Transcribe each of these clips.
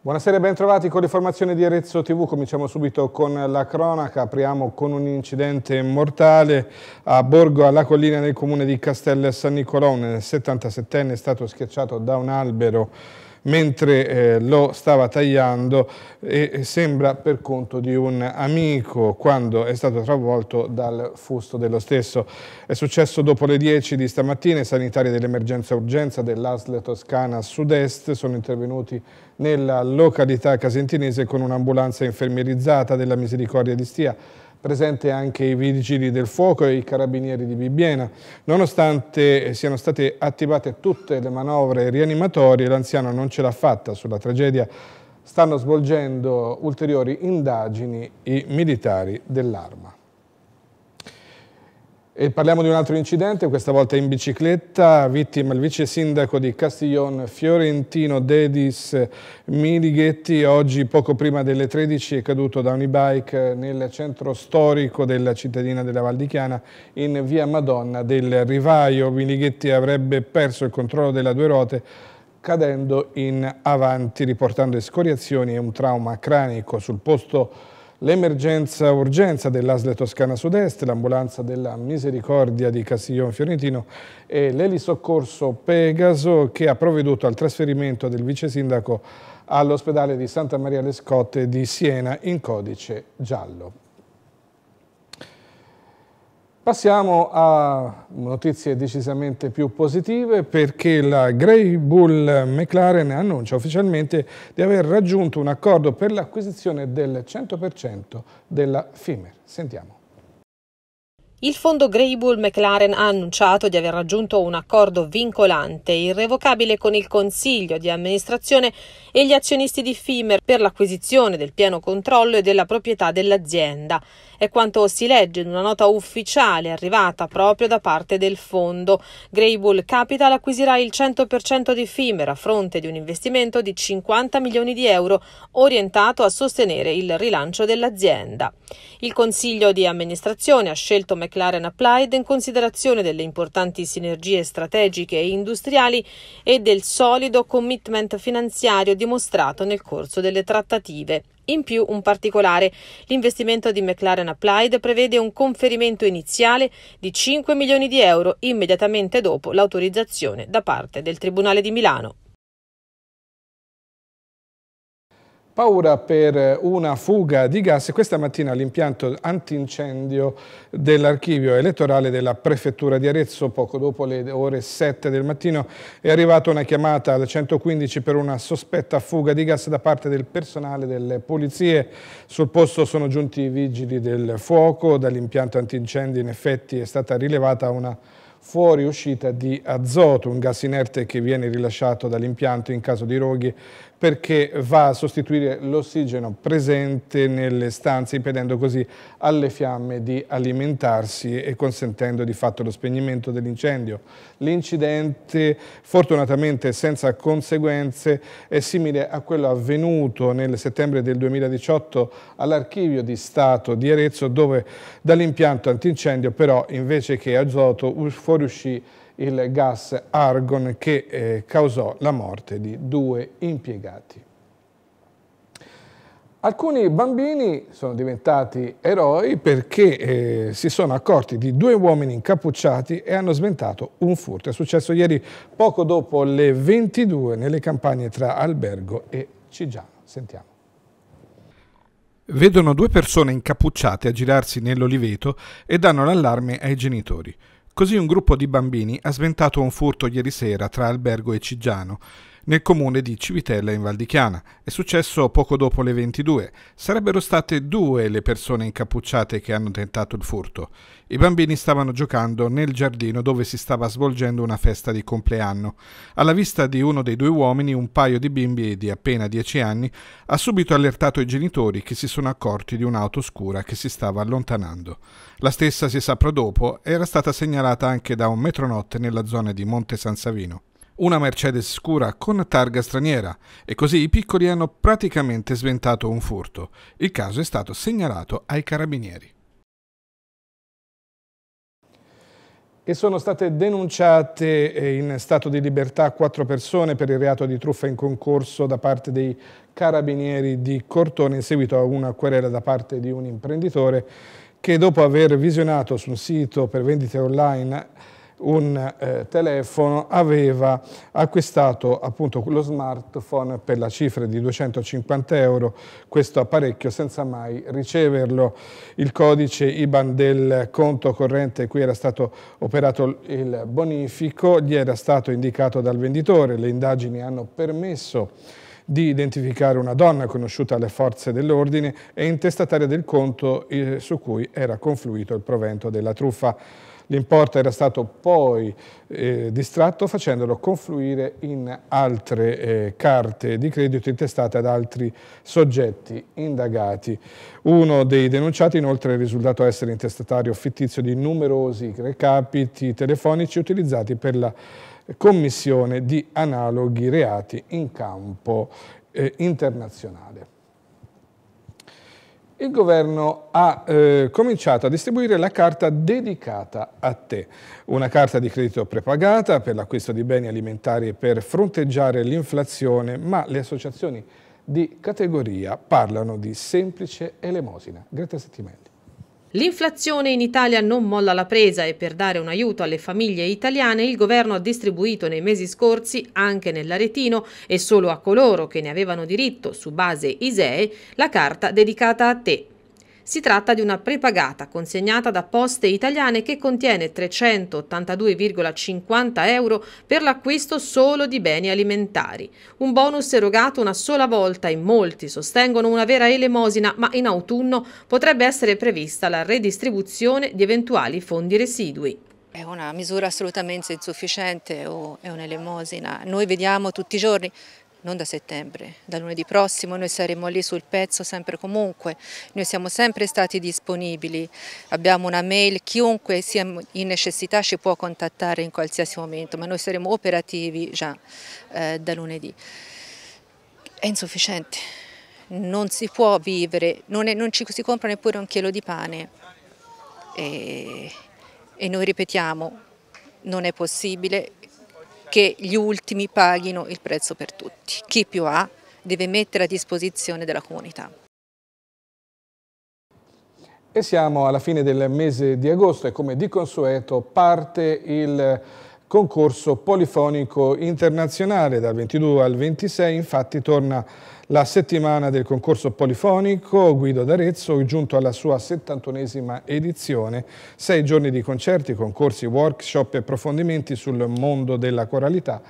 Buonasera e ben trovati con l'informazione di Arezzo TV, cominciamo subito con la cronaca, apriamo con un incidente mortale a Borgo alla collina nel comune di Castel San Nicolò, un 77enne è stato schiacciato da un albero mentre eh, lo stava tagliando e sembra per conto di un amico quando è stato travolto dal fusto dello stesso. È successo dopo le 10 di stamattina i sanitari dell'emergenza urgenza dell'ASL Toscana Sud-Est sono intervenuti nella località casentinese con un'ambulanza infermierizzata della Misericordia di Stia presente anche i vigili del fuoco e i carabinieri di Bibbiena. Nonostante siano state attivate tutte le manovre rianimatorie, l'anziano non ce l'ha fatta sulla tragedia. Stanno svolgendo ulteriori indagini i militari dell'arma. E parliamo di un altro incidente, questa volta in bicicletta, vittima il vice sindaco di Castiglione Fiorentino Dedis Milighetti, oggi poco prima delle 13 è caduto da un e bike nel centro storico della cittadina della Val di Chiana in via Madonna del Rivaio. Milighetti avrebbe perso il controllo della due ruote cadendo in avanti riportando escoriazioni e un trauma cranico sul posto l'emergenza-urgenza dell'Asle Toscana Sud-Est, l'ambulanza della Misericordia di Castiglione Fiorentino e l'elisoccorso Pegaso che ha provveduto al trasferimento del vice sindaco all'ospedale di Santa Maria Le Scotte di Siena in codice giallo. Passiamo a notizie decisamente più positive perché la Grey Bull McLaren annuncia ufficialmente di aver raggiunto un accordo per l'acquisizione del 100% della FIMER. Sentiamo. Il fondo Grey Bull McLaren ha annunciato di aver raggiunto un accordo vincolante e irrevocabile con il consiglio di amministrazione e gli azionisti di FIMER per l'acquisizione del pieno controllo e della proprietà dell'azienda. È quanto si legge in una nota ufficiale arrivata proprio da parte del fondo. Greybull Capital acquisirà il 100% di Fimer a fronte di un investimento di 50 milioni di euro orientato a sostenere il rilancio dell'azienda. Il consiglio di amministrazione ha scelto McLaren Applied in considerazione delle importanti sinergie strategiche e industriali e del solido commitment finanziario dimostrato nel corso delle trattative. In più un particolare, l'investimento di McLaren Applied prevede un conferimento iniziale di 5 milioni di euro immediatamente dopo l'autorizzazione da parte del Tribunale di Milano. paura per una fuga di gas questa mattina l'impianto antincendio dell'archivio elettorale della prefettura di Arezzo poco dopo le ore 7 del mattino è arrivata una chiamata al 115 per una sospetta fuga di gas da parte del personale delle polizie sul posto sono giunti i vigili del fuoco dall'impianto antincendio in effetti è stata rilevata una fuoriuscita di azoto, un gas inerte che viene rilasciato dall'impianto in caso di roghi perché va a sostituire l'ossigeno presente nelle stanze, impedendo così alle fiamme di alimentarsi e consentendo di fatto lo spegnimento dell'incendio. L'incidente, fortunatamente senza conseguenze, è simile a quello avvenuto nel settembre del 2018 all'archivio di Stato di Arezzo, dove dall'impianto antincendio però invece che azoto fuoriuscì il gas argon che eh, causò la morte di due impiegati. Alcuni bambini sono diventati eroi perché eh, si sono accorti di due uomini incappucciati e hanno sventato un furto. È successo ieri poco dopo le 22 nelle campagne tra Albergo e Cigiano. Sentiamo. Vedono due persone incappucciate aggirarsi nell'oliveto e danno l'allarme ai genitori. Così un gruppo di bambini ha sventato un furto ieri sera tra Albergo e Cigiano nel comune di Civitella in Val di Chiana. È successo poco dopo le 22. Sarebbero state due le persone incappucciate che hanno tentato il furto. I bambini stavano giocando nel giardino dove si stava svolgendo una festa di compleanno. Alla vista di uno dei due uomini, un paio di bimbi di appena 10 anni ha subito allertato i genitori che si sono accorti di un'auto scura che si stava allontanando. La stessa, si saprà dopo, era stata segnalata anche da un metronotte nella zona di Monte San Savino una Mercedes scura con targa straniera e così i piccoli hanno praticamente sventato un furto. Il caso è stato segnalato ai carabinieri. e sono state denunciate eh, in stato di libertà quattro persone per il reato di truffa in concorso da parte dei carabinieri di Cortone in seguito a una querela da parte di un imprenditore che dopo aver visionato su un sito per vendite online un eh, telefono, aveva acquistato appunto lo smartphone per la cifra di 250 euro, questo apparecchio senza mai riceverlo. Il codice IBAN del conto corrente in cui era stato operato il bonifico gli era stato indicato dal venditore, le indagini hanno permesso di identificare una donna conosciuta alle forze dell'ordine e intestataria del conto eh, su cui era confluito il provento della truffa. L'importo era stato poi eh, distratto facendolo confluire in altre eh, carte di credito intestate ad altri soggetti indagati. Uno dei denunciati inoltre è risultato essere intestatario fittizio di numerosi recapiti telefonici utilizzati per la commissione di analoghi reati in campo eh, internazionale il governo ha eh, cominciato a distribuire la carta dedicata a te, una carta di credito prepagata per l'acquisto di beni alimentari e per fronteggiare l'inflazione, ma le associazioni di categoria parlano di semplice elemosina. Greta Settimelli. L'inflazione in Italia non molla la presa e per dare un aiuto alle famiglie italiane il governo ha distribuito nei mesi scorsi anche nell'Aretino e solo a coloro che ne avevano diritto su base ISEE la carta dedicata a te si tratta di una prepagata consegnata da Poste Italiane che contiene 382,50 euro per l'acquisto solo di beni alimentari. Un bonus erogato una sola volta in molti sostengono una vera elemosina, ma in autunno potrebbe essere prevista la redistribuzione di eventuali fondi residui. È una misura assolutamente insufficiente o è un'elemosina. Noi vediamo tutti i giorni non da settembre, da lunedì prossimo noi saremo lì sul pezzo sempre comunque, noi siamo sempre stati disponibili, abbiamo una mail, chiunque sia in necessità ci può contattare in qualsiasi momento, ma noi saremo operativi già eh, da lunedì. È insufficiente, non si può vivere, non, è, non ci si compra neppure un chilo di pane e, e noi ripetiamo, non è possibile, che gli ultimi paghino il prezzo per tutti. Chi più ha deve mettere a disposizione della comunità. E siamo alla fine del mese di agosto e come di consueto parte il concorso polifonico internazionale. Dal 22 al 26 infatti torna la settimana del concorso polifonico Guido d'Arezzo è giunto alla sua 71esima edizione, sei giorni di concerti, concorsi, workshop e approfondimenti sul mondo della coralità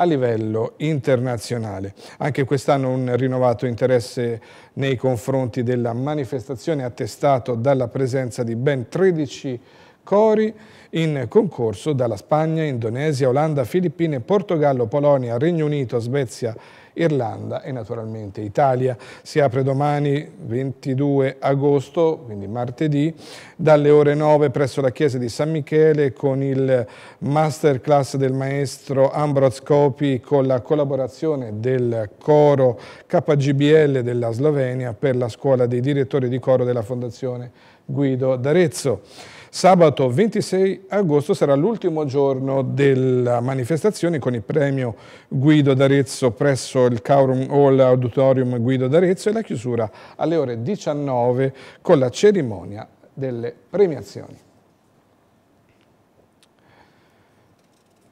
a livello internazionale. Anche quest'anno un rinnovato interesse nei confronti della manifestazione attestato dalla presenza di ben 13 cori in concorso dalla Spagna, Indonesia, Olanda, Filippine, Portogallo, Polonia, Regno Unito, Svezia, Irlanda e naturalmente Italia. Si apre domani 22 agosto, quindi martedì, dalle ore 9 presso la chiesa di San Michele con il masterclass del maestro Ambroz Copi con la collaborazione del coro KGBL della Slovenia per la scuola dei direttori di coro della Fondazione Guido d'Arezzo. Sabato 26 agosto sarà l'ultimo giorno della manifestazione con il premio Guido d'Arezzo presso il Caurum Hall Auditorium Guido d'Arezzo e la chiusura alle ore 19 con la cerimonia delle premiazioni.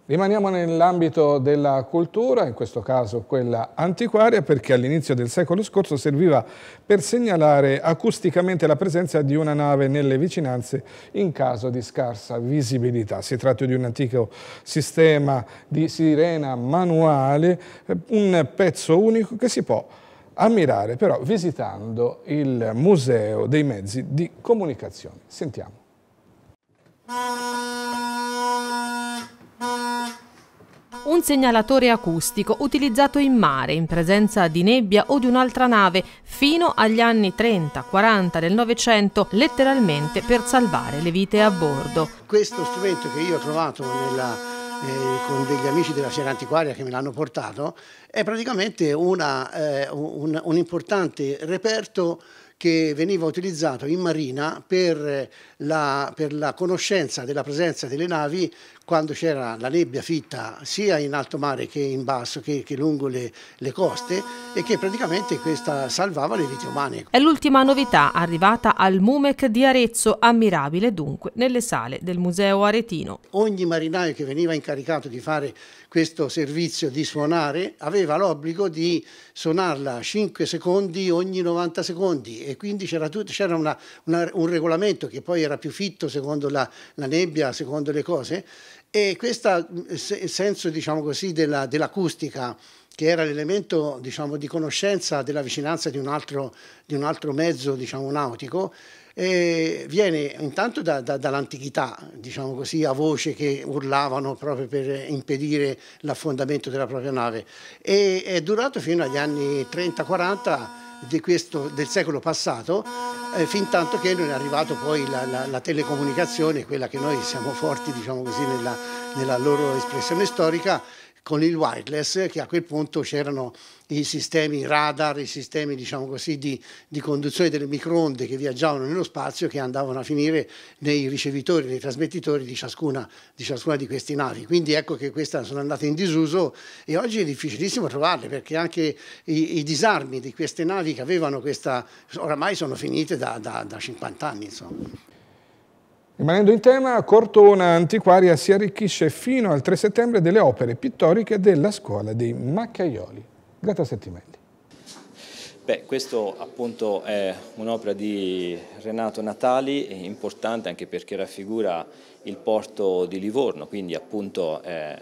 Rimaniamo nell'ambito della cultura, in questo caso quella antiquaria, perché all'inizio del secolo scorso serviva per segnalare acusticamente la presenza di una nave nelle vicinanze in caso di scarsa visibilità. Si tratta di un antico sistema di sirena manuale, un pezzo unico che si può ammirare però visitando il Museo dei Mezzi di Comunicazione. Sentiamo. Thank you un segnalatore acustico utilizzato in mare in presenza di nebbia o di un'altra nave fino agli anni 30-40 del Novecento, letteralmente per salvare le vite a bordo. Questo strumento che io ho trovato nella eh, con degli amici della Sierra Antiquaria che me l'hanno portato, è praticamente una, eh, un, un, importante reperto che veniva utilizzato in marina per eh, la, per la conoscenza della presenza delle navi quando c'era la nebbia fitta sia in alto mare che in basso, che, che lungo le, le, coste e che praticamente questa salvava le vite umane. È l'ultima novità arrivata al MUMEC di Arezzo, ammirabile dunque nelle sale del Museo Aretino. Ogni marinaio che veniva incaricato di fare questo servizio di suonare, aveva l'obbligo di suonarla 5 secondi ogni 90 secondi e quindi c'era, un regolamento che poi era più fitto secondo la, la nebbia, secondo le cose e questo mm, senso diciamo così, dell'acustica che era l'elemento diciamo, di conoscenza della vicinanza di un altro, di un altro mezzo diciamo, nautico eh, viene intanto da, da, dall'antichità, diciamo così, a voce che urlavano proprio per impedire l'affondamento della propria nave e è durato fino agli anni 30-40 questo, del secolo passato, eh, fin tanto che non è arrivata poi la, la, la, telecomunicazione, quella che noi siamo forti, diciamo così, nella, nella loro espressione storica, con il wireless, che a quel punto c'erano i sistemi radar, i sistemi diciamo così, di, di, conduzione delle microonde che viaggiavano nello spazio che andavano a finire nei ricevitori, nei trasmettitori di ciascuna, di ciascuna di queste navi. Quindi ecco che queste sono andate in disuso e oggi è difficilissimo trovarle perché anche i, i disarmi di queste navi navi che avevano questa, oramai sono finite da, da, da 50 anni. Insomma. Rimanendo in tema, Cortona Antiquaria si arricchisce fino al 3 settembre delle opere pittoriche della scuola dei Maccaioli. a Settimelli. Beh, questo appunto è un'opera di Renato Natali, importante anche perché raffigura il porto di Livorno, quindi appunto eh,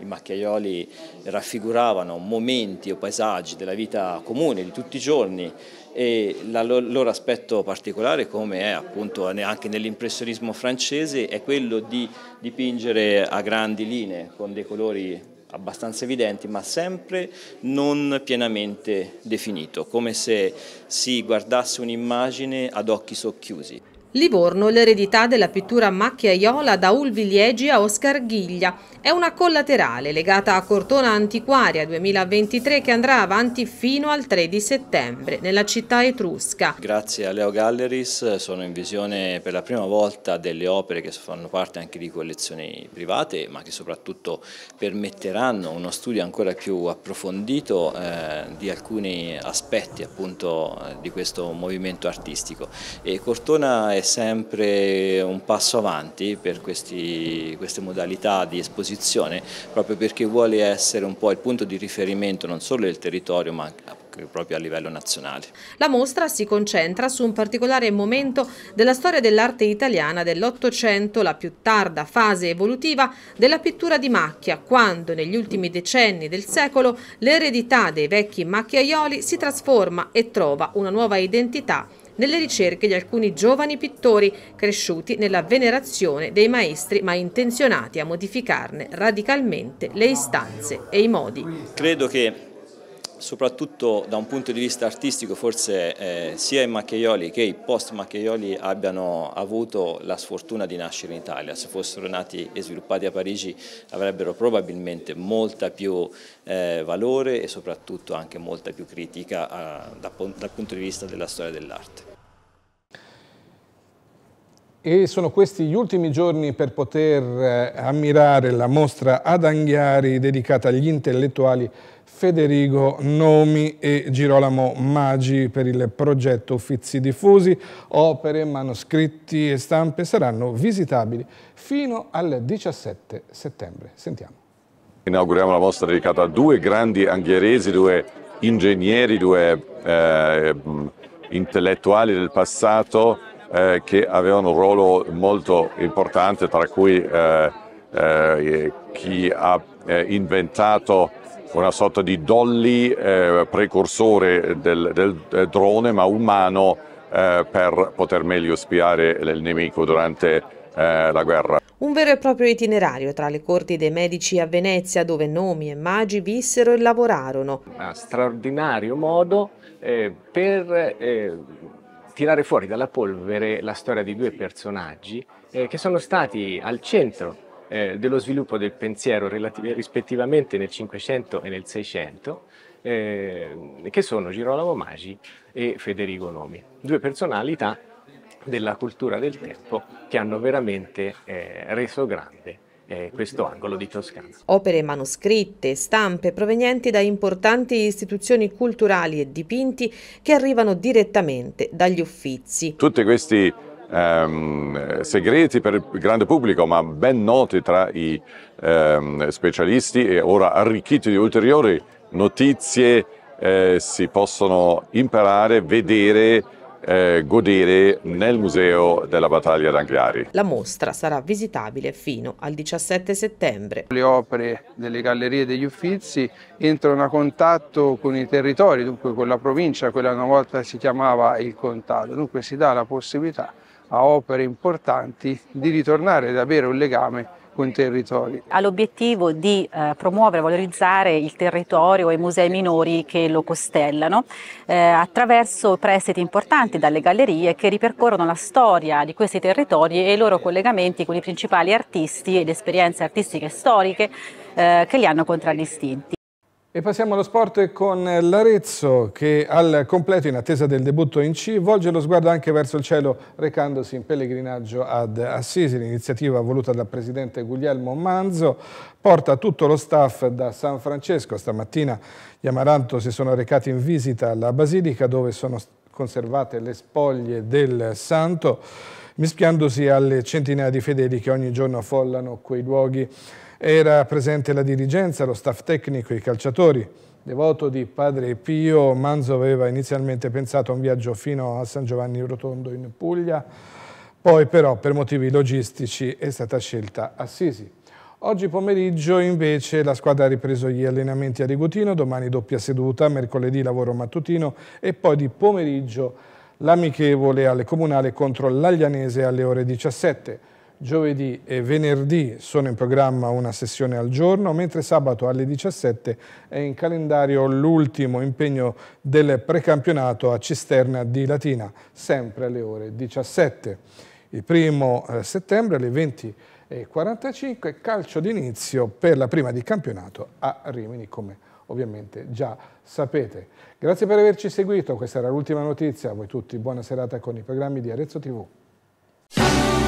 i macchiaioli raffiguravano momenti o paesaggi della vita comune di tutti i giorni e il loro aspetto particolare come è appunto anche nell'impressionismo francese è quello di dipingere a grandi linee con dei colori abbastanza evidenti ma sempre non pienamente definito, come se si guardasse un'immagine ad occhi socchiusi Livorno, l'eredità della pittura macchiaiola da Ulvi Liegi a Oscar Ghiglia. È una collaterale legata a Cortona Antiquaria 2023 che andrà avanti fino al 3 di settembre nella città etrusca. Grazie a Leo Galleries sono in visione per la prima volta delle opere che fanno parte anche di collezioni private ma che soprattutto permetteranno uno studio ancora più approfondito eh, di alcuni aspetti appunto di questo movimento artistico. E Cortona è sempre un passo avanti per questi, queste modalità di esposizione proprio perché vuole essere un po' il punto di riferimento non solo del territorio ma anche proprio a livello nazionale. La mostra si concentra su un particolare momento della storia dell'arte italiana dell'Ottocento, la più tarda fase evolutiva della pittura di macchia, quando negli ultimi decenni del secolo l'eredità dei vecchi macchiaioli si trasforma e trova una nuova identità nelle ricerche di alcuni giovani pittori cresciuti nella venerazione dei maestri ma intenzionati a modificarne radicalmente le istanze e i modi. Credo che soprattutto da un punto di vista artistico forse eh, sia i Macchiaioli che i post Macchiaioli abbiano avuto la sfortuna di nascere in Italia, se fossero nati e sviluppati a Parigi avrebbero probabilmente molta più eh, valore e soprattutto anche molta più critica a, eh, da, dal punto di vista della storia dell'arte e sono questi gli ultimi giorni per poter eh, ammirare la mostra ad Anghiari dedicata agli intellettuali Federico Nomi e Girolamo Magi per il progetto Uffizi Diffusi. Opere, manoscritti e stampe saranno visitabili fino al 17 settembre. Sentiamo. Inauguriamo la mostra dedicata a due grandi angheresi, due ingegneri, due eh, intellettuali del passato eh, che avevano un ruolo molto importante, tra cui eh, eh, chi ha eh, inventato una sorta di dolly precursore del, del, drone ma umano per poter meglio spiare il nemico durante la guerra. Un vero e proprio itinerario tra le corti dei medici a Venezia dove nomi e magi vissero e lavorarono. Un straordinario modo eh, per eh, tirare fuori dalla polvere la storia di due personaggi eh, che sono stati al centro eh, dello sviluppo del pensiero relati- rispettivamente nel Cinquecento e nel Seicento, eh, che sono Girolamo Maggi e Federico Nomi, due personalità della cultura del tempo che hanno veramente eh, reso grande eh, questo angolo di Toscana. Opere manoscritte, stampe provenienti da importanti istituzioni culturali e dipinti che arrivano direttamente dagli Uffizi. Tutti questi ehm, segreti per il grande pubblico, ma ben noti tra i ehm, specialisti e ora arricchiti di ulteriori notizie, eh, si possono imparare, vedere, eh, godere nel Museo della Battaglia d'Angliari. La mostra sarà visitabile fino al 17 settembre. Le opere delle gallerie degli Uffizi entrano a contatto con i territori, dunque con la provincia, quella una volta si chiamava il Contado, dunque si dà la possibilità a opere importanti di ritornare ad avere un legame con territori. Ha l'obiettivo di eh, promuovere e valorizzare il territorio e i musei minori che lo costellano eh, attraverso prestiti importanti dalle gallerie che ripercorrono la storia di questi territori e i loro collegamenti con i principali artisti ed esperienze artistiche e storiche eh, che li hanno contraddistinti. E passiamo allo sport con l'Arezzo che al completo in attesa del debutto in C volge lo sguardo anche verso il cielo recandosi in pellegrinaggio ad Assisi. L'iniziativa voluta dal presidente Guglielmo Manzo porta tutto lo staff da San Francesco. Stamattina gli Amaranto si sono recati in visita alla Basilica dove sono conservate le spoglie del santo mischiandosi alle centinaia di fedeli che ogni giorno affollano quei luoghi. Era presente la dirigenza, lo staff tecnico, i calciatori. Devoto di padre Pio, Manzo aveva inizialmente pensato a un viaggio fino a San Giovanni Rotondo in Puglia, poi però per motivi logistici è stata scelta Assisi. Oggi pomeriggio invece la squadra ha ripreso gli allenamenti a Rigutino, domani doppia seduta, mercoledì lavoro mattutino e poi di pomeriggio l'amichevole alle comunali contro l'Aglianese alle ore 17. Giovedì e venerdì sono in programma una sessione al giorno, mentre sabato alle 17 è in calendario l'ultimo impegno del precampionato a Cisterna di Latina, sempre alle ore 17. Il primo eh, settembre alle 20.45 calcio d'inizio per la prima di campionato a Rimini come ovviamente già sapete. Grazie per averci seguito, questa era l'ultima notizia, a voi tutti buona serata con i programmi di Arezzo TV.